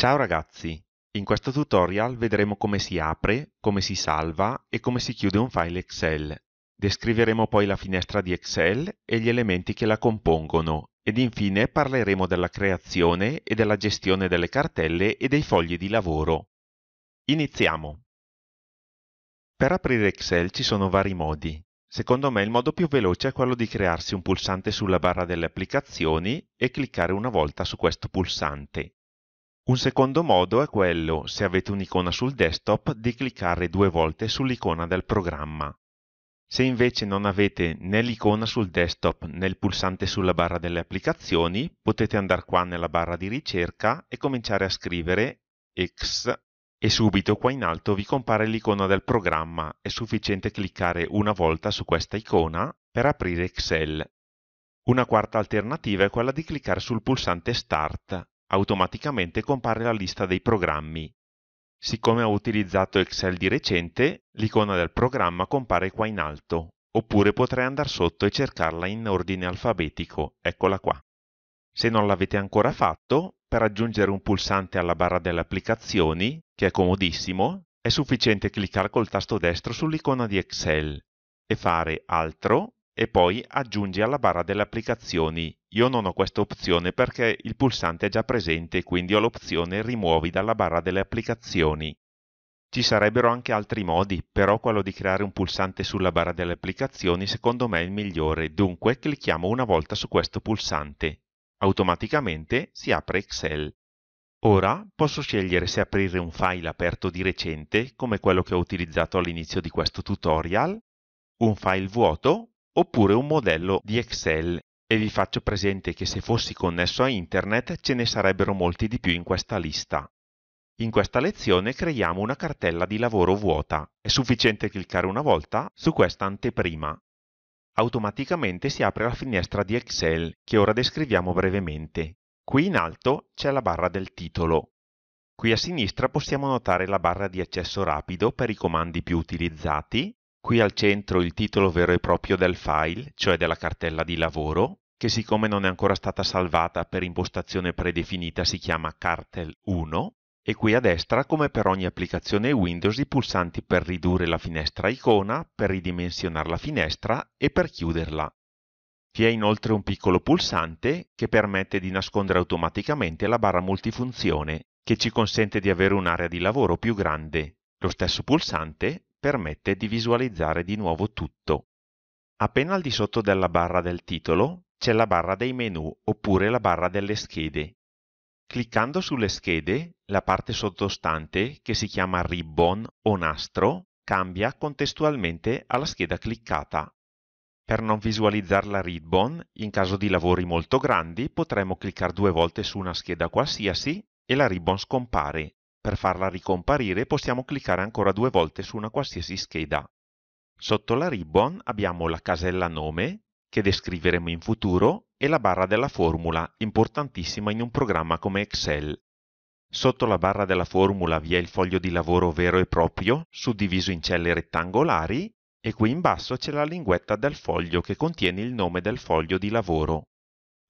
Ciao ragazzi, in questo tutorial vedremo come si apre, come si salva e come si chiude un file Excel. Descriveremo poi la finestra di Excel e gli elementi che la compongono ed infine parleremo della creazione e della gestione delle cartelle e dei fogli di lavoro. Iniziamo! Per aprire Excel ci sono vari modi. Secondo me il modo più veloce è quello di crearsi un pulsante sulla barra delle applicazioni e cliccare una volta su questo pulsante. Un secondo modo è quello, se avete un'icona sul desktop, di cliccare due volte sull'icona del programma. Se invece non avete né l'icona sul desktop né il pulsante sulla barra delle applicazioni, potete andare qua nella barra di ricerca e cominciare a scrivere X e subito qua in alto vi compare l'icona del programma. È sufficiente cliccare una volta su questa icona per aprire Excel. Una quarta alternativa è quella di cliccare sul pulsante Start automaticamente compare la lista dei programmi. Siccome ho utilizzato Excel di recente, l'icona del programma compare qua in alto, oppure potrei andare sotto e cercarla in ordine alfabetico, eccola qua. Se non l'avete ancora fatto, per aggiungere un pulsante alla barra delle applicazioni, che è comodissimo, è sufficiente cliccare col tasto destro sull'icona di Excel e fare Altro e poi aggiungi alla barra delle applicazioni. Io non ho questa opzione perché il pulsante è già presente, quindi ho l'opzione rimuovi dalla barra delle applicazioni. Ci sarebbero anche altri modi, però quello di creare un pulsante sulla barra delle applicazioni secondo me è il migliore, dunque clicchiamo una volta su questo pulsante. Automaticamente si apre Excel. Ora posso scegliere se aprire un file aperto di recente, come quello che ho utilizzato all'inizio di questo tutorial, un file vuoto oppure un modello di Excel e vi faccio presente che se fossi connesso a internet ce ne sarebbero molti di più in questa lista. In questa lezione creiamo una cartella di lavoro vuota. È sufficiente cliccare una volta su questa anteprima. Automaticamente si apre la finestra di Excel che ora descriviamo brevemente. Qui in alto c'è la barra del titolo. Qui a sinistra possiamo notare la barra di accesso rapido per i comandi più utilizzati Qui al centro il titolo vero e proprio del file, cioè della cartella di lavoro, che siccome non è ancora stata salvata per impostazione predefinita si chiama cartel 1 e qui a destra come per ogni applicazione Windows i pulsanti per ridurre la finestra icona, per ridimensionare la finestra e per chiuderla. Vi è inoltre un piccolo pulsante che permette di nascondere automaticamente la barra multifunzione, che ci consente di avere un'area di lavoro più grande. Lo stesso pulsante permette di visualizzare di nuovo tutto. Appena al di sotto della barra del titolo c'è la barra dei menu oppure la barra delle schede. Cliccando sulle schede, la parte sottostante, che si chiama ribbon o nastro, cambia contestualmente alla scheda cliccata. Per non visualizzare la ribbon, in caso di lavori molto grandi, potremmo cliccare due volte su una scheda qualsiasi e la ribbon scompare. Per farla ricomparire possiamo cliccare ancora due volte su una qualsiasi scheda. Sotto la ribbon abbiamo la casella nome, che descriveremo in futuro, e la barra della formula, importantissima in un programma come Excel. Sotto la barra della formula vi è il foglio di lavoro vero e proprio, suddiviso in celle rettangolari, e qui in basso c'è la linguetta del foglio che contiene il nome del foglio di lavoro.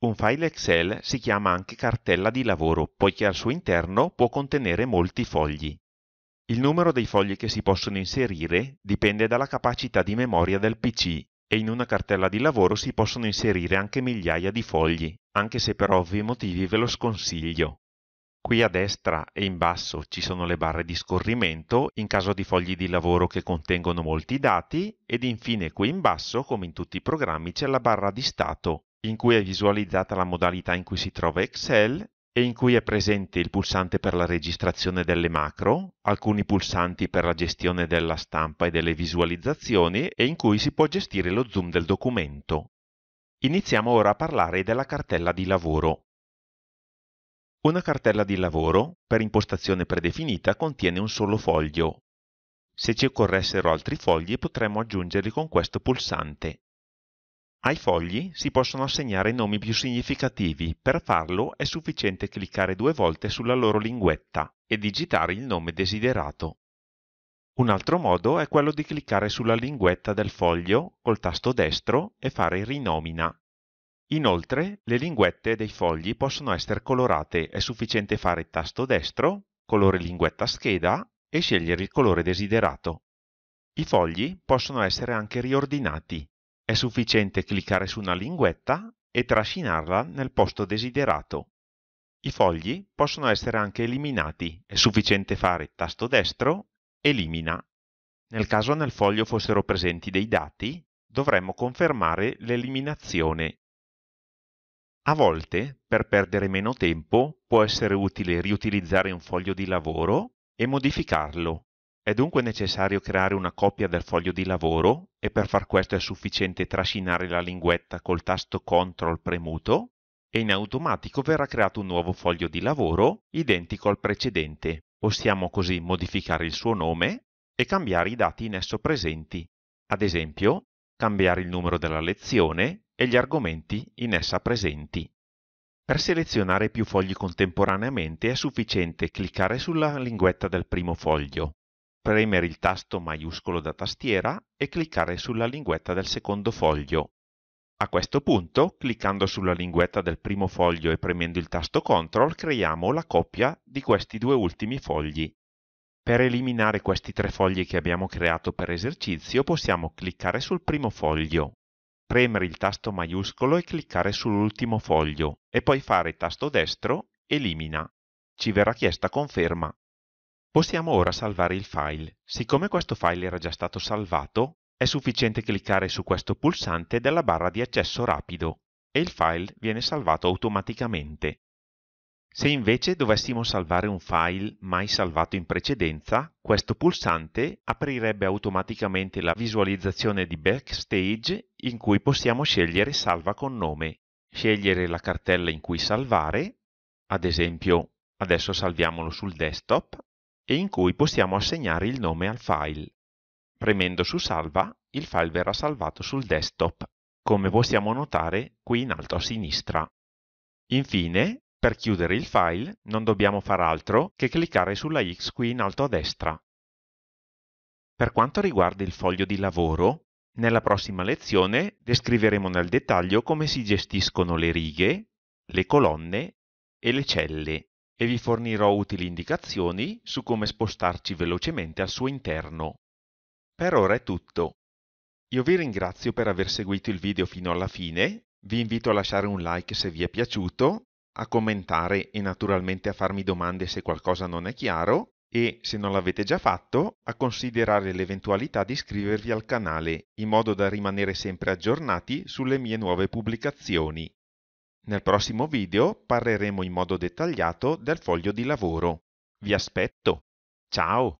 Un file Excel si chiama anche cartella di lavoro, poiché al suo interno può contenere molti fogli. Il numero dei fogli che si possono inserire dipende dalla capacità di memoria del PC e in una cartella di lavoro si possono inserire anche migliaia di fogli, anche se per ovvi motivi ve lo sconsiglio. Qui a destra e in basso ci sono le barre di scorrimento in caso di fogli di lavoro che contengono molti dati ed infine qui in basso, come in tutti i programmi, c'è la barra di stato in cui è visualizzata la modalità in cui si trova Excel e in cui è presente il pulsante per la registrazione delle macro, alcuni pulsanti per la gestione della stampa e delle visualizzazioni e in cui si può gestire lo zoom del documento. Iniziamo ora a parlare della cartella di lavoro. Una cartella di lavoro, per impostazione predefinita, contiene un solo foglio. Se ci occorressero altri fogli potremmo aggiungerli con questo pulsante. Ai fogli si possono assegnare nomi più significativi, per farlo è sufficiente cliccare due volte sulla loro linguetta e digitare il nome desiderato. Un altro modo è quello di cliccare sulla linguetta del foglio col tasto destro e fare rinomina. Inoltre, le linguette dei fogli possono essere colorate, è sufficiente fare tasto destro, colore linguetta scheda e scegliere il colore desiderato. I fogli possono essere anche riordinati, è sufficiente cliccare su una linguetta e trascinarla nel posto desiderato. I fogli possono essere anche eliminati, è sufficiente fare tasto destro Elimina. Nel caso nel foglio fossero presenti dei dati, dovremmo confermare l'eliminazione. A volte, per perdere meno tempo, può essere utile riutilizzare un foglio di lavoro e modificarlo. È dunque necessario creare una copia del foglio di lavoro e per far questo è sufficiente trascinare la linguetta col tasto CTRL premuto e in automatico verrà creato un nuovo foglio di lavoro identico al precedente. Possiamo così modificare il suo nome e cambiare i dati in esso presenti, ad esempio cambiare il numero della lezione e gli argomenti in essa presenti. Per selezionare più fogli contemporaneamente è sufficiente cliccare sulla linguetta del primo foglio premere il tasto maiuscolo da tastiera e cliccare sulla linguetta del secondo foglio. A questo punto, cliccando sulla linguetta del primo foglio e premendo il tasto CTRL, creiamo la coppia di questi due ultimi fogli. Per eliminare questi tre fogli che abbiamo creato per esercizio, possiamo cliccare sul primo foglio, premere il tasto maiuscolo e cliccare sull'ultimo foglio, e poi fare tasto destro Elimina. Ci verrà chiesta conferma. Possiamo ora salvare il file. Siccome questo file era già stato salvato, è sufficiente cliccare su questo pulsante della barra di accesso rapido e il file viene salvato automaticamente. Se invece dovessimo salvare un file mai salvato in precedenza, questo pulsante aprirebbe automaticamente la visualizzazione di Backstage in cui possiamo scegliere Salva con nome, scegliere la cartella in cui salvare, ad esempio adesso salviamolo sul desktop, e in cui possiamo assegnare il nome al file. Premendo su Salva, il file verrà salvato sul desktop, come possiamo notare qui in alto a sinistra. Infine, per chiudere il file, non dobbiamo far altro che cliccare sulla X qui in alto a destra. Per quanto riguarda il foglio di lavoro, nella prossima lezione descriveremo nel dettaglio come si gestiscono le righe, le colonne e le celle e vi fornirò utili indicazioni su come spostarci velocemente al suo interno. Per ora è tutto. Io vi ringrazio per aver seguito il video fino alla fine, vi invito a lasciare un like se vi è piaciuto, a commentare e naturalmente a farmi domande se qualcosa non è chiaro e, se non l'avete già fatto, a considerare l'eventualità di iscrivervi al canale in modo da rimanere sempre aggiornati sulle mie nuove pubblicazioni. Nel prossimo video parleremo in modo dettagliato del foglio di lavoro. Vi aspetto! Ciao!